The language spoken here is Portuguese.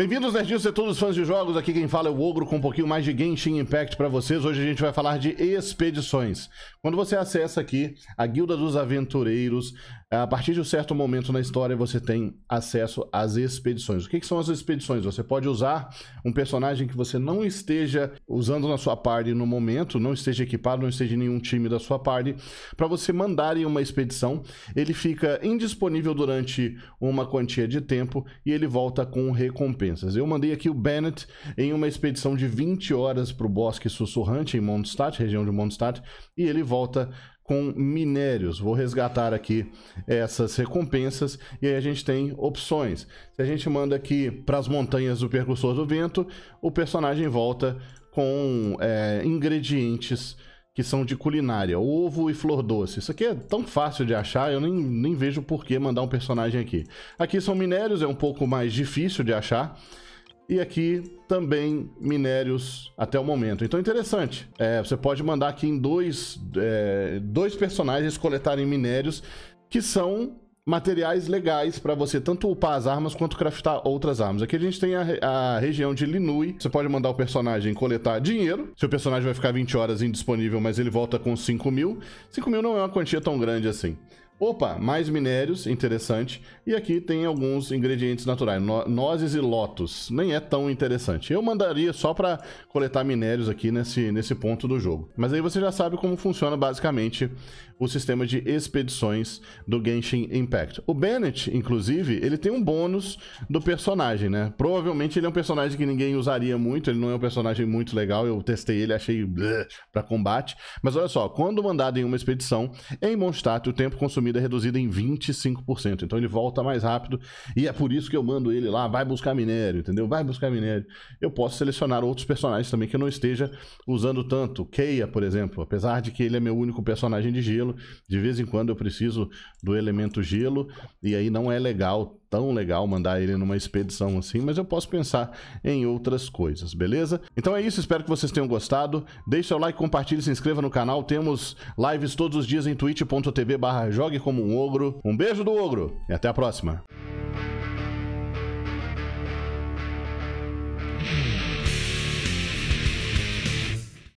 Bem-vindos, nerdinhos e todos os fãs de jogos. Aqui quem fala é o Ogro com um pouquinho mais de Genshin Impact para vocês. Hoje a gente vai falar de expedições. Quando você acessa aqui a Guilda dos Aventureiros, a partir de um certo momento na história, você tem acesso às expedições. O que, que são as expedições? Você pode usar um personagem que você não esteja usando na sua party no momento, não esteja equipado, não esteja em nenhum time da sua party, para você mandar em uma expedição. Ele fica indisponível durante uma quantia de tempo e ele volta com recompensas. Eu mandei aqui o Bennett em uma expedição de 20 horas para o Bosque Sussurrante, em Mondstadt, região de Mondstadt, e ele volta com minérios. Vou resgatar aqui essas recompensas e aí a gente tem opções. Se a gente manda aqui para as montanhas do Percussor do Vento, o personagem volta com é, ingredientes que são de culinária, ovo e flor doce. Isso aqui é tão fácil de achar, eu nem, nem vejo por que mandar um personagem aqui. Aqui são minérios, é um pouco mais difícil de achar e aqui também minérios até o momento. Então interessante. É, você pode mandar aqui em dois, é, dois personagens coletarem minérios que são materiais legais para você tanto upar as armas quanto craftar outras armas. Aqui a gente tem a, a, região de Linui. Você pode mandar o personagem coletar dinheiro. Seu personagem vai ficar 20 horas indisponível, mas ele volta com 5 mil. 5 mil não é uma quantia tão grande assim. Opa, mais minérios, interessante. E aqui tem alguns ingredientes naturais, no nozes e lotos. Nem é tão interessante. Eu mandaria só para coletar minérios aqui nesse, nesse ponto do jogo. Mas aí você já sabe como funciona basicamente o sistema de expedições do Genshin Impact. O Bennett, inclusive, ele tem um bônus do personagem, né? Provavelmente ele é um personagem que ninguém usaria muito, ele não é um personagem muito legal, eu testei ele, achei para combate. Mas olha só, quando mandado em uma expedição, em Mondstadt, o tempo consumido comida é reduzida em 25%. Então ele volta mais rápido e é por isso que eu mando ele lá, vai buscar minério, entendeu? Vai buscar minério. Eu posso selecionar outros personagens também que eu não esteja usando tanto. Keia, por exemplo, apesar de que ele é meu único personagem de gelo, de vez em quando eu preciso do elemento gelo e aí não é legal tão legal mandar ele numa expedição assim, mas eu posso pensar em outras coisas, beleza? Então é isso, espero que vocês tenham gostado. Deixe seu like, compartilhe, se inscreva no canal. Temos lives todos os dias em twitch.tv barra jogue como um ogro. Um beijo do ogro e até a próxima!